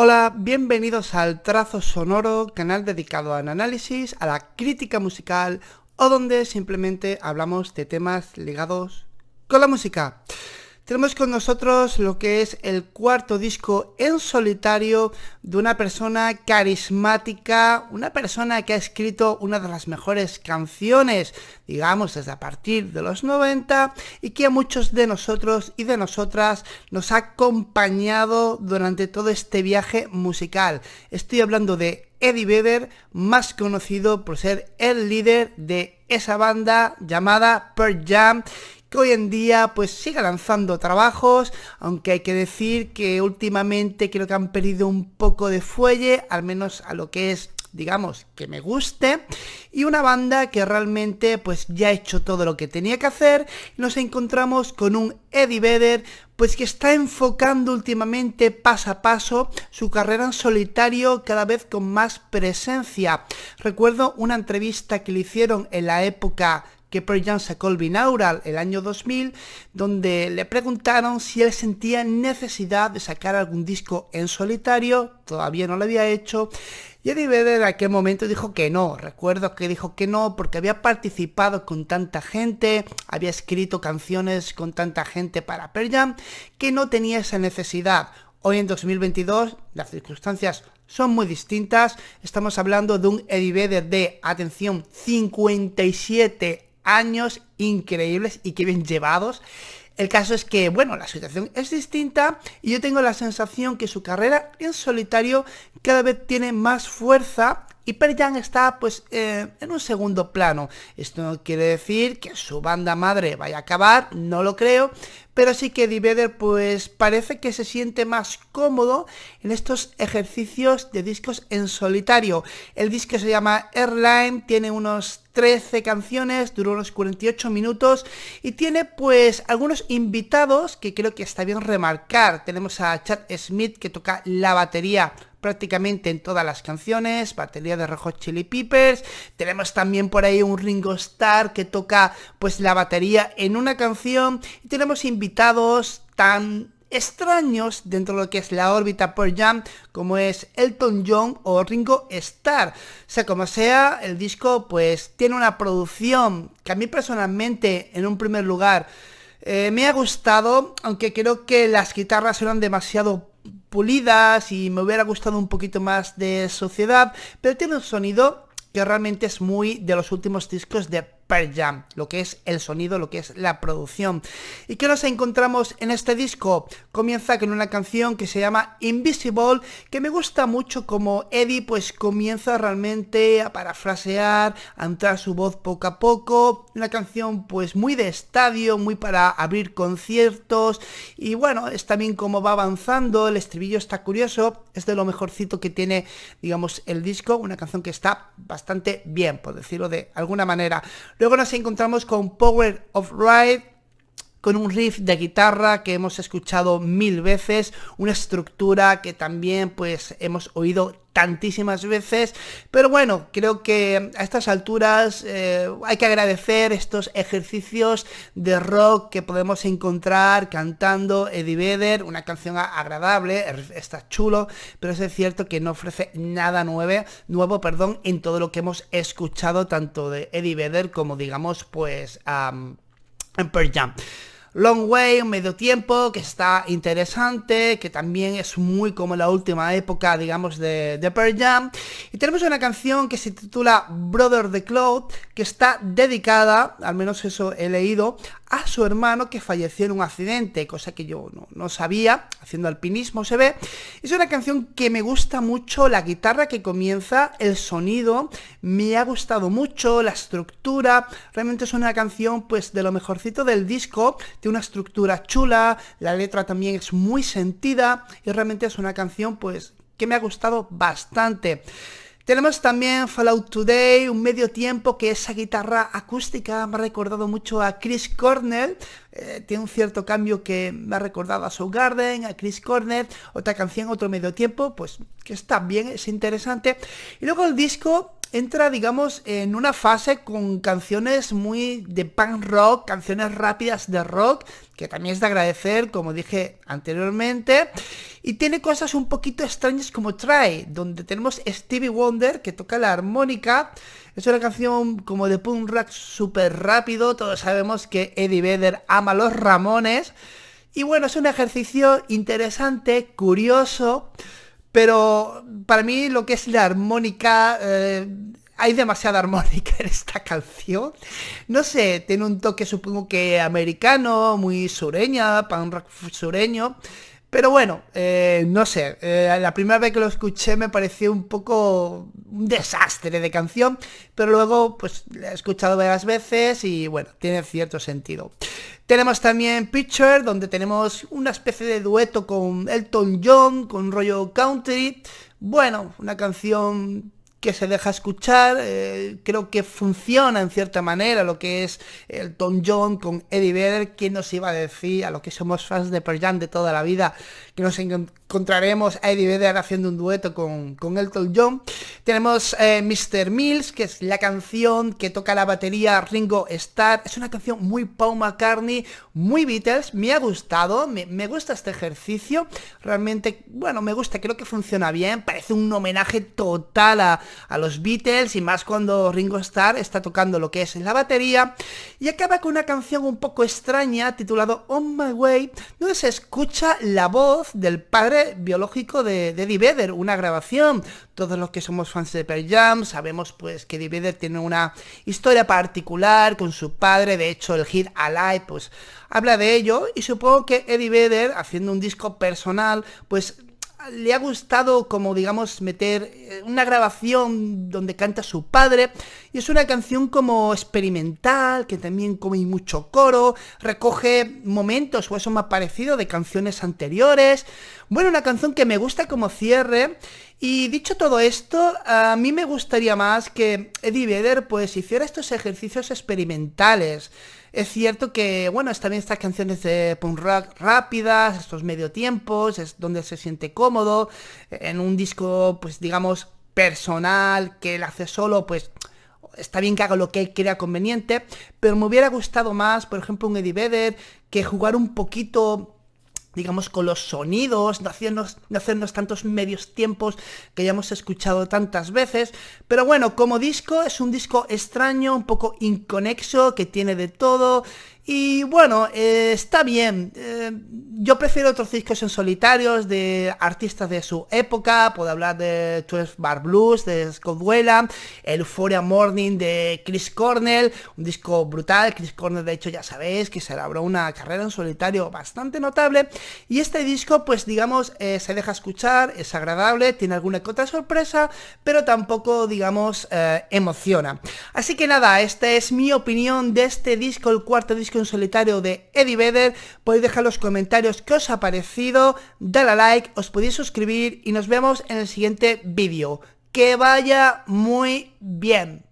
Hola, bienvenidos al Trazo Sonoro, canal dedicado al análisis, a la crítica musical o donde simplemente hablamos de temas ligados con la música. Tenemos con nosotros lo que es el cuarto disco en solitario de una persona carismática, una persona que ha escrito una de las mejores canciones, digamos, desde a partir de los 90 y que a muchos de nosotros y de nosotras nos ha acompañado durante todo este viaje musical. Estoy hablando de Eddie Vedder, más conocido por ser el líder de esa banda llamada Pearl Jam que hoy en día pues sigue lanzando trabajos, aunque hay que decir que últimamente creo que han perdido un poco de fuelle, al menos a lo que es digamos que me guste y una banda que realmente pues ya ha hecho todo lo que tenía que hacer nos encontramos con un Eddie Vedder pues que está enfocando últimamente paso a paso su carrera en solitario cada vez con más presencia. Recuerdo una entrevista que le hicieron en la época que Pearl Jam sacó el Binaural el año 2000, donde le preguntaron si él sentía necesidad de sacar algún disco en solitario, todavía no lo había hecho, y Eddie Vedder en aquel momento dijo que no, recuerdo que dijo que no porque había participado con tanta gente, había escrito canciones con tanta gente para Pearl Jam, que no tenía esa necesidad. Hoy en 2022 las circunstancias son muy distintas. Estamos hablando de un Eddie Vedder de, atención, 57 años increíbles y que bien llevados. El caso es que, bueno, la situación es distinta y yo tengo la sensación que su carrera en solitario cada vez tiene más fuerza y Pearl está pues eh, en un segundo plano. Esto no quiere decir que su banda madre vaya a acabar, no lo creo, pero sí que Eddie pues parece que se siente más cómodo en estos ejercicios de discos en solitario. El disco se llama Airline, tiene unos 13 canciones, duró unos 48 minutos y tiene pues algunos invitados que creo que está bien remarcar. Tenemos a Chad Smith que toca la batería prácticamente en todas las canciones, batería de Rojo Chili Peppers, tenemos también por ahí un Ringo Star que toca pues la batería en una canción y tenemos invitados tan extraños dentro de lo que es la órbita por Jam, como es Elton John o Ringo Star sea, como sea, el disco pues tiene una producción que a mí personalmente, en un primer lugar, eh, me ha gustado, aunque creo que las guitarras eran demasiado pulidas y me hubiera gustado un poquito más de sociedad, pero tiene un sonido que realmente es muy de los últimos discos de Pearl Jam, lo que es el sonido, lo que es la producción. ¿Y qué nos encontramos en este disco? Comienza con una canción que se llama Invisible, que me gusta mucho como Eddie pues comienza realmente a parafrasear, a entrar su voz poco a poco, una canción pues muy de estadio, muy para abrir conciertos y bueno, es también como va avanzando, el estribillo está curioso, es de lo mejorcito que tiene digamos el disco, una canción que está bastante bien, por decirlo de alguna manera. Luego nos encontramos con Power of Ride, con un riff de guitarra que hemos escuchado mil veces, una estructura que también pues hemos oído tantísimas veces. Pero bueno, creo que a estas alturas eh, hay que agradecer estos ejercicios de rock que podemos encontrar cantando Eddie Vedder, una canción agradable, está chulo, pero es cierto que no ofrece nada nuevo, nuevo perdón, en todo lo que hemos escuchado tanto de Eddie Vedder como digamos pues a Pearl Jam. Long Way, un medio tiempo que está interesante, que también es muy como la última época, digamos, de, de Pearl Jam. Y tenemos una canción que se titula Brother the Cloud, que está dedicada, al menos eso he leído, a su hermano que falleció en un accidente, cosa que yo no, sabía, haciendo alpinismo se ve. Es una canción que me gusta mucho, la guitarra que comienza, el sonido, me ha gustado mucho, la estructura, realmente es una canción pues de lo mejorcito del disco, tiene una estructura chula, la letra también es muy sentida y realmente es una canción pues que me ha gustado bastante. Tenemos también Fallout Today, un medio tiempo que esa guitarra acústica me ha recordado mucho a Chris Cornell. Eh, tiene un cierto cambio que me ha recordado a Soul Garden, a Chris Cornell. Otra canción, otro medio tiempo, pues que está bien, es interesante. Y luego el disco entra, digamos, en una fase con canciones muy de punk rock, canciones rápidas de rock, que también es de agradecer, como dije anteriormente, y tiene cosas un poquito extrañas como Try, donde tenemos Stevie Wonder que toca la armónica, es una canción como de punk rock súper rápido, todos sabemos que Eddie Vedder ama los Ramones, y bueno, es un ejercicio interesante, curioso, pero para mí lo que es la armónica... Eh, hay demasiada armónica en esta canción. No sé, tiene un toque supongo que americano, muy sureña, pan rock sureño. Pero bueno, eh, no sé, eh, la primera vez que lo escuché me pareció un poco un desastre de canción, pero luego pues la he escuchado varias veces y bueno, tiene cierto sentido. Tenemos también Picture, donde tenemos una especie de dueto con Elton John, con rollo country. Bueno, una canción que se deja escuchar, eh, creo que funciona en cierta manera lo que es el Tom John con Eddie Vedder, que nos iba a decir a los que somos fans de Pearl Jam de toda la vida, que nos encontraremos a Eddie Vedder haciendo un dueto con, el Tom John. Tenemos eh, Mr. Mills, que es la canción que toca la batería Ringo Starr, es una canción muy Paul McCartney, muy Beatles, me ha gustado, me, me gusta este ejercicio, realmente, bueno, me gusta, creo que funciona bien, parece un homenaje total a a los Beatles y más cuando Ringo Starr está tocando lo que es la batería. Y acaba con una canción un poco extraña titulado On My Way, donde se escucha la voz del padre biológico de, Eddie Vedder, una grabación. Todos los que somos fans de Pearl Jam sabemos pues que Eddie Vedder tiene una historia particular con su padre, de hecho el hit Alive pues habla de ello y supongo que Eddie Vedder haciendo un disco personal pues le ha gustado como digamos meter eh, una grabación donde canta su padre y es una canción como experimental que también come mucho coro recoge momentos o eso me ha parecido de canciones anteriores bueno una canción que me gusta como cierre y dicho todo esto a mí me gustaría más que Eddie Vedder pues hiciera estos ejercicios experimentales es cierto que, bueno, están estas canciones de punk rock rápidas, estos medio tiempos, es donde se siente cómodo, en un disco, pues digamos, personal, que él hace solo, pues está bien que haga lo que él crea conveniente, pero me hubiera gustado más, por ejemplo, un Eddie Vedder, que jugar un poquito digamos, con los sonidos, no hacernos, tantos medios tiempos que ya hemos escuchado tantas veces. Pero bueno, como disco, es un disco extraño, un poco inconexo, que tiene de todo y bueno, eh, está bien. Eh, yo prefiero otros discos en solitarios de artistas de su época. Puedo hablar de 12 Bar Blues de Scott el Euphoria Morning de Chris Cornell, un disco brutal. Chris Cornell, de hecho, ya sabéis que se labró una carrera en solitario bastante notable. Y este disco, pues digamos, eh, se deja escuchar, es agradable, tiene alguna otra sorpresa, pero tampoco, digamos, emociona. Así que nada, esta es mi opinión de este disco, el cuarto disco un solitario de Eddie Vedder. Podéis dejar los comentarios que os ha parecido, dale a like, os podéis suscribir y nos vemos en el siguiente vídeo. Que vaya muy bien.